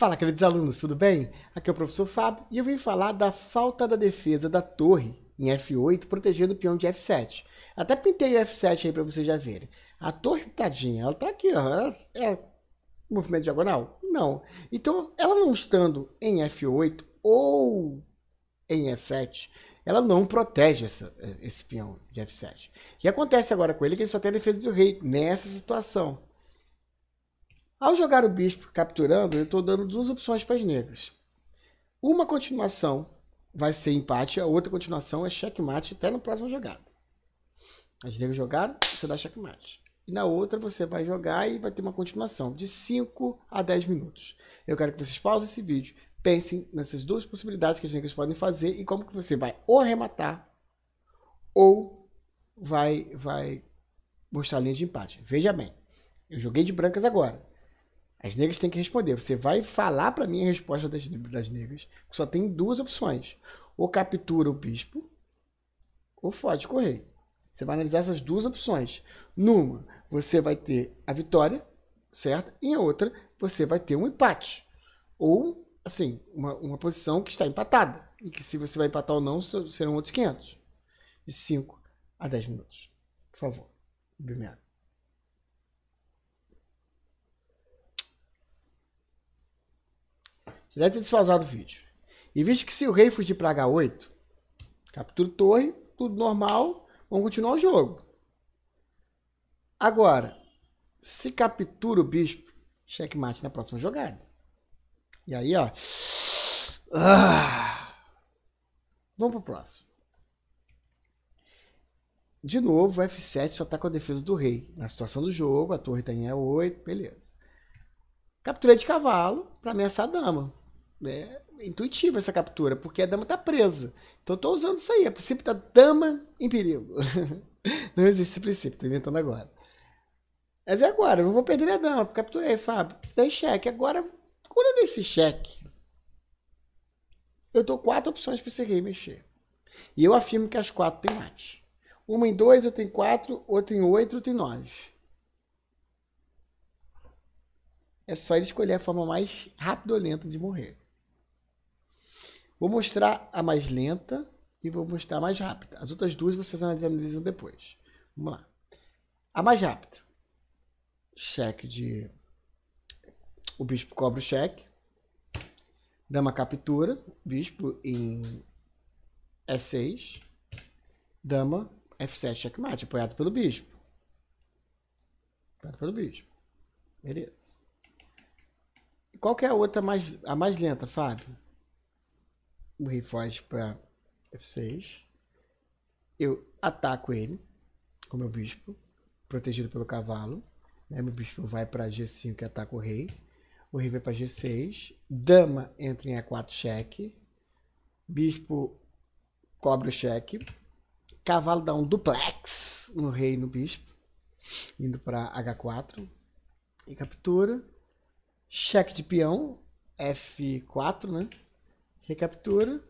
Fala, queridos alunos, tudo bem? Aqui é o professor Fábio e eu vim falar da falta da defesa da torre em F8 protegendo o peão de F7. Até pintei o F7 aí para vocês já verem. A torre, tadinha, ela tá aqui, ó. Ela, ela, é movimento diagonal? Não. Então, ela não estando em F8 ou em E7, ela não protege essa, eh, esse peão de F7. O que acontece agora com ele é que ele só tem a defesa do rei nessa situação. Ao jogar o bispo capturando, eu estou dando duas opções para as negras. Uma continuação vai ser empate, a outra continuação é checkmate até na próxima jogada. As negras jogaram, você dá checkmate. E na outra você vai jogar e vai ter uma continuação de 5 a 10 minutos. Eu quero que vocês pausem esse vídeo, pensem nessas duas possibilidades que as negras podem fazer e como que você vai ou arrematar ou vai, vai mostrar a linha de empate. Veja bem, eu joguei de brancas agora as negras têm que responder. Você vai falar para mim a resposta das, das negras. Só tem duas opções. Ou captura o bispo, ou fode o rei. Você vai analisar essas duas opções. Numa, você vai ter a vitória, certo? E em outra, você vai ter um empate. Ou, assim, uma, uma posição que está empatada. E que se você vai empatar ou não, serão outros 500. De 5 a 10 minutos. Por favor, Bimero. Você deve ter desfasado o vídeo. E visto que se o rei fugir para H8, captura torre, tudo normal, vamos continuar o jogo. Agora, se captura o bispo, checkmate na próxima jogada. E aí, ó. Ah, vamos pro próximo. De novo, o F7 só tá com a defesa do rei. Na situação do jogo, a torre tá em E8, beleza. Capturei de cavalo para ameaçar a dama. É intuitiva essa captura, porque a dama está presa. Então estou usando isso aí, a princípio da dama em perigo. não existe esse princípio, estou inventando agora. Mas agora? Eu não vou perder minha dama, porque capturei, Fábio. Dei cheque. Agora, quando eu dei esse cheque, eu dou quatro opções para esse rei mexer. E eu afirmo que as quatro têm mate. Uma em dois, outra em quatro, outra em oito, outra em nove. É só ele escolher a forma mais rápida ou lenta de morrer. Vou mostrar a mais lenta e vou mostrar a mais rápida. As outras duas vocês analisam depois. Vamos lá. A mais rápida. Cheque de... O bispo cobra o cheque. Dama captura. Bispo em E6. Dama F7 checkmate, apoiado pelo bispo. Apoiado pelo bispo. Beleza. qual é a outra mais, a mais lenta, Fábio? o rei foge para F6. Eu ataco ele com meu bispo, protegido pelo cavalo. Né? Meu bispo vai para G5 que ataca o rei. O rei vai para G6. Dama entra em E4 cheque. Bispo cobre o cheque. Cavalo dá um duplex no rei e no bispo, indo para H4 e captura. Cheque de peão, F4, né? Recaptura.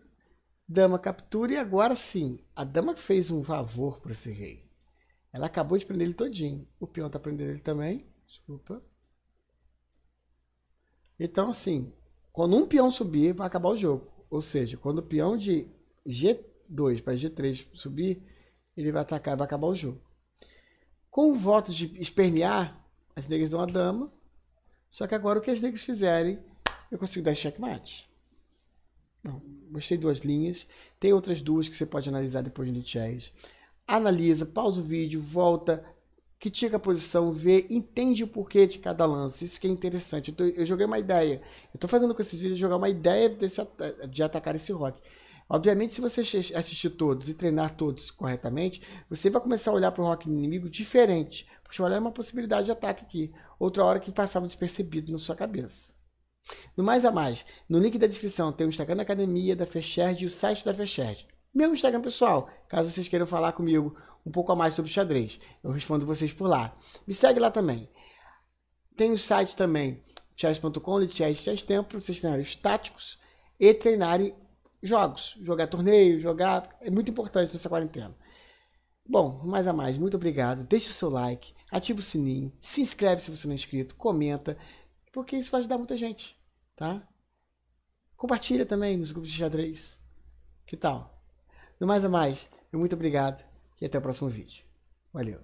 Dama captura e agora sim, a dama fez um favor para esse rei. Ela acabou de prender ele todinho. O peão está prendendo ele também. Desculpa. Então, assim, quando um peão subir, vai acabar o jogo. Ou seja, quando o peão de G2 para G3 subir, ele vai atacar, vai acabar o jogo. Com o voto de espernear, as negras dão a dama. Só que agora o que as negras fizerem, eu consigo dar checkmate. Não, gostei duas linhas. Tem outras duas que você pode analisar depois de Nietzsche's. Analisa, pausa o vídeo, volta, critica a posição, vê, entende o porquê de cada lance. Isso que é interessante. Eu, tô, eu joguei uma ideia. Eu estou fazendo com esses vídeos jogar uma ideia desse, de atacar esse rock. Obviamente, se você assistir todos e treinar todos corretamente, você vai começar a olhar para o rock inimigo diferente. Puxa, olha é uma possibilidade de ataque aqui. Outra hora que passava despercebido na sua cabeça. No mais a mais, no link da descrição tem o Instagram da academia, da Fechard e o site da Fechard. Meu Instagram pessoal, caso vocês queiram falar comigo um pouco a mais sobre xadrez, eu respondo vocês por lá. Me segue lá também. Tem o site também, chess.com, chess, chess tempo, para vocês treinarem os táticos e treinarem jogos, jogar torneio, jogar, é muito importante nessa quarentena. Bom, mais a mais, muito obrigado. Deixe o seu like, ativa o sininho, se inscreve se você não é inscrito, comenta, porque isso vai ajudar muita gente. Tá? Compartilha também nos grupos de xadrez. Que tal? No mais a mais, muito obrigado e até o próximo vídeo. Valeu!